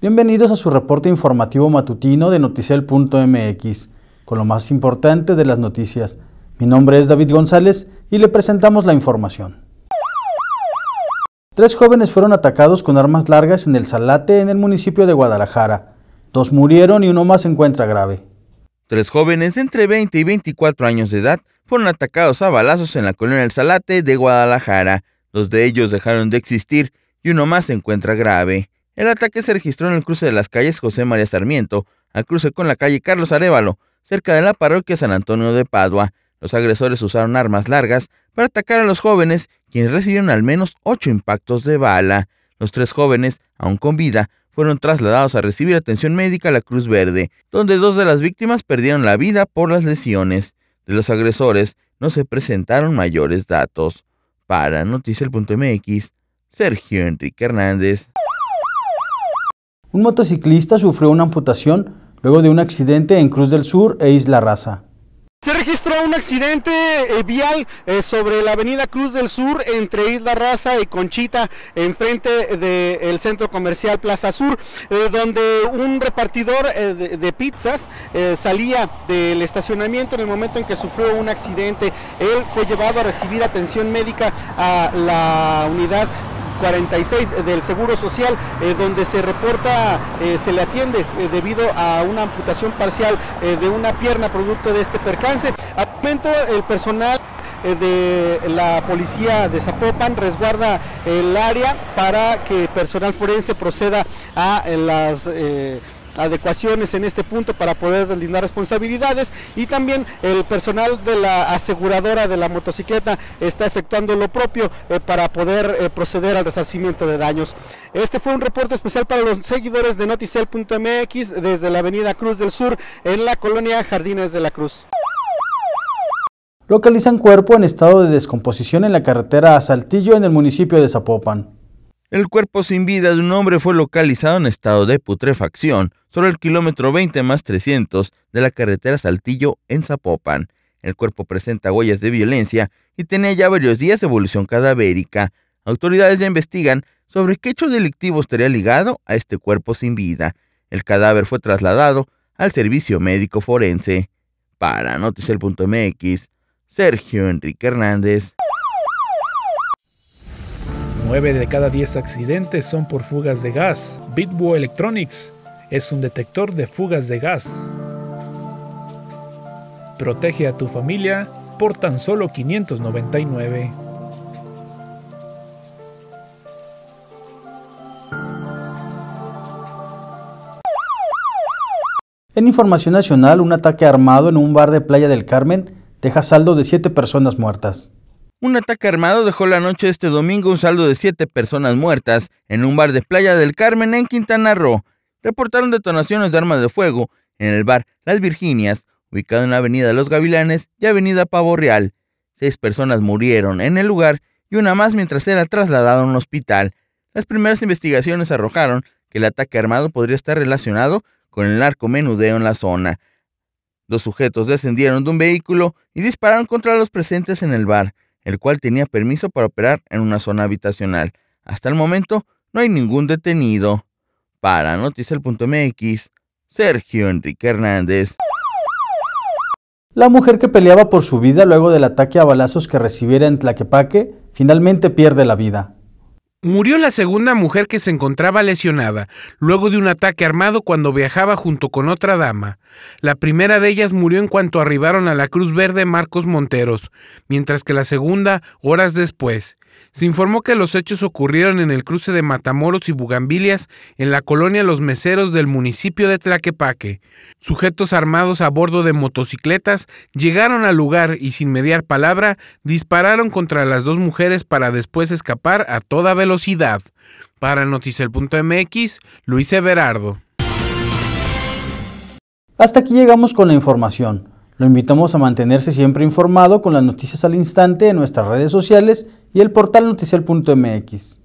Bienvenidos a su reporte informativo matutino de Noticel.mx, con lo más importante de las noticias. Mi nombre es David González y le presentamos la información. Tres jóvenes fueron atacados con armas largas en el Salate, en el municipio de Guadalajara. Dos murieron y uno más se encuentra grave. Tres jóvenes de entre 20 y 24 años de edad fueron atacados a balazos en la colonia El Salate de Guadalajara. Dos de ellos dejaron de existir y uno más se encuentra grave. El ataque se registró en el cruce de las calles José María Sarmiento, al cruce con la calle Carlos Arévalo, cerca de la parroquia San Antonio de Padua. Los agresores usaron armas largas para atacar a los jóvenes, quienes recibieron al menos ocho impactos de bala. Los tres jóvenes, aún con vida, fueron trasladados a recibir atención médica a la Cruz Verde, donde dos de las víctimas perdieron la vida por las lesiones. De los agresores no se presentaron mayores datos. Para Noticiel.mx, Sergio Enrique Hernández un motociclista sufrió una amputación luego de un accidente en Cruz del Sur e Isla Raza. Se registró un accidente eh, vial eh, sobre la avenida Cruz del Sur entre Isla Raza y Conchita enfrente del centro comercial Plaza Sur, eh, donde un repartidor de, pizzas salía del estacionamiento en el momento en que sufrió un accidente. Él fue llevado a recibir atención médica a la unidad 46 del Seguro Social, eh, donde se reporta, eh, se le atiende eh, debido a una amputación parcial de una pierna producto de este percance. Al momento el personal de la policía de Zapopan resguarda el área para que personal forense proceda a las adecuaciones en este punto para poder deslindar responsabilidades y también el personal de la aseguradora de la motocicleta está efectuando lo propio eh, para poder eh, proceder al resarcimiento de daños. Este fue un reporte especial para los seguidores de noticel.mx desde la avenida Cruz del Sur en la colonia Jardines de la Cruz. Localizan cuerpo en estado de descomposición en la carretera a Saltillo en el municipio de Zapopan. El cuerpo sin vida de un hombre fue localizado en estado de putrefacción sobre el kilómetro 20 más 300 de la carretera Saltillo en Zapopan. El cuerpo presenta huellas de violencia y tenía ya varios días de evolución cadavérica. Autoridades ya investigan sobre qué hecho delictivo estaría ligado a este cuerpo sin vida. El cadáver fue trasladado al servicio médico forense. Para mx, Sergio Enrique Hernández. 9 de cada 10 accidentes son por fugas de gas. Bitwo Electronics es un detector de fugas de gas. Protege a tu familia por tan solo 599. En información nacional, un ataque armado en un bar de Playa del Carmen deja saldo de 7 personas muertas. Un ataque armado dejó la noche de este domingo un saldo de siete personas muertas en un bar de Playa del Carmen en Quintana Roo. Reportaron detonaciones de armas de fuego en el bar Las Virginias, ubicado en la Avenida Los Gavilanes y Avenida Pavo Real. Seis personas murieron en el lugar y una más mientras era trasladada a un hospital. Las primeras investigaciones arrojaron que el ataque armado podría estar relacionado con el menudeo en la zona. Dos sujetos descendieron de un vehículo y dispararon contra los presentes en el bar el cual tenía permiso para operar en una zona habitacional. Hasta el momento no hay ningún detenido. Para mx Sergio Enrique Hernández. La mujer que peleaba por su vida luego del ataque a balazos que recibiera en Tlaquepaque finalmente pierde la vida. Murió la segunda mujer que se encontraba lesionada, luego de un ataque armado cuando viajaba junto con otra dama. La primera de ellas murió en cuanto arribaron a la Cruz Verde Marcos Monteros, mientras que la segunda horas después. Se informó que los hechos ocurrieron en el cruce de Matamoros y Bugambilias en la colonia Los Meseros del municipio de Tlaquepaque. Sujetos armados a bordo de motocicletas llegaron al lugar y sin mediar palabra dispararon contra las dos mujeres para después escapar a toda velocidad. Para Noticel.mx, Luis Everardo. Hasta aquí llegamos con la información. Lo invitamos a mantenerse siempre informado con las noticias al instante en nuestras redes sociales y el portal noticial.mx.